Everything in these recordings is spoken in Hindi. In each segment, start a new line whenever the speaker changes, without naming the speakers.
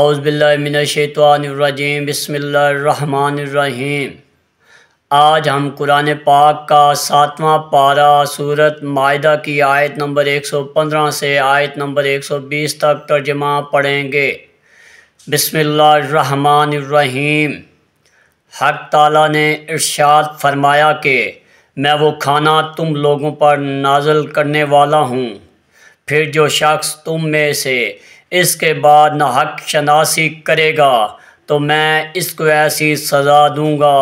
अउज़बिल्लिनशैतवानरजीम बसमीम आज हम कुरान पाक का सातवां पारा सूरत मायदा की आयत नंबर 115 से आयत नंबर 120 तक तर्जमा पढ़ेंगे बसमीम हक ताला ने इर्शाद फरमाया कि मैं वो खाना तुम लोगों पर नाजल करने वाला हूँ फिर जो शख्स तुम में से इसके बाद ना हक शनासी करेगा तो मैं इसको ऐसी सज़ा दूंगा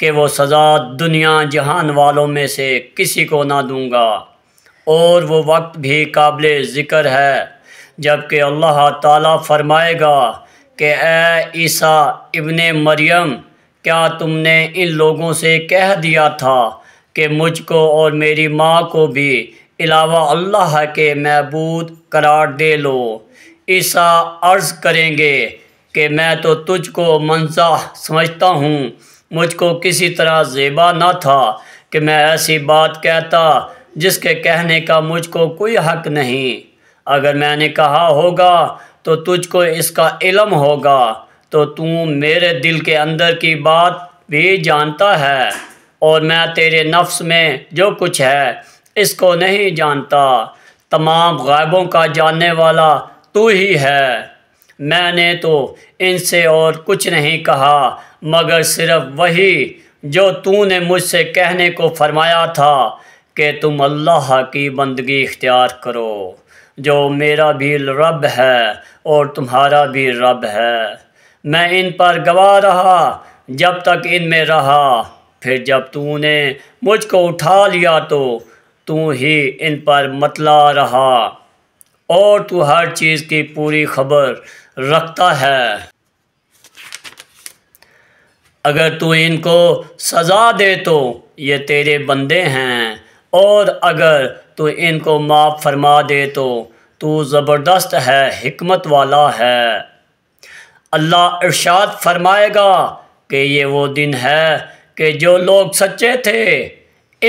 कि वो सज़ा दुनिया जहान वालों में से किसी को ना दूंगा और वो वक्त भी काबिल ज़िक्र है जबकि अल्लाह ताला फरमाएगा कि ए ईसा इबन मरियम क्या तुमने इन लोगों से कह दिया था कि मुझको और मेरी माँ को भी अलावा अल्लाह के महबूद करार दे लो ईसा अर्ज़ करेंगे कि मैं तो तुझको मनसा समझता हूँ मुझको किसी तरह जेबा ना था कि मैं ऐसी बात कहता जिसके कहने का मुझको कोई हक नहीं अगर मैंने कहा होगा तो तुझको इसका इलम होगा तो तू मेरे दिल के अंदर की बात भी जानता है और मैं तेरे नफ्स में जो कुछ है इसको नहीं जानता तमाम गायबों का जानने वाला तू ही है मैंने तो इनसे और कुछ नहीं कहा मगर सिर्फ वही जो तूने मुझसे कहने को फरमाया था कि तुम अल्लाह की बंदगी इख्तियार करो जो मेरा भी रब है और तुम्हारा भी रब है मैं इन पर गवाह रहा जब तक इन में रहा फिर जब तूने मुझको उठा लिया तो तू ही इन पर मतला रहा और तू हर चीज़ की पूरी खबर रखता है अगर तू इनको सज़ा दे तो ये तेरे बंदे हैं और अगर तू इनको माफ़ फरमा दे तो तू ज़बरदस्त है हमत वाला है अल्लाह इरशाद फरमाएगा कि ये वो दिन है कि जो लोग सच्चे थे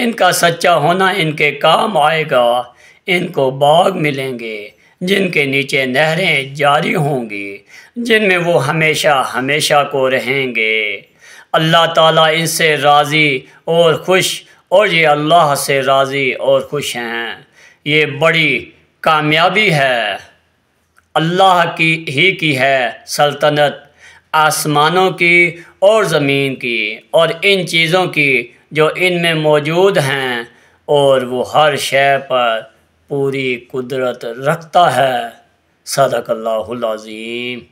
इनका सच्चा होना इनके काम आएगा इनको बाग मिलेंगे जिनके नीचे नहरें जारी होंगी जिनमें वो हमेशा हमेशा को रहेंगे अल्लाह ताला इनसे राज़ी और खुश और ये अल्लाह से राज़ी और खुश हैं ये बड़ी कामयाबी है अल्लाह की ही की है सल्तनत आसमानों की और ज़मीन की और इन चीज़ों की जो इनमें मौजूद हैं और वो हर शय पर पूरी कुदरत रखता है सदक अल्लाजीम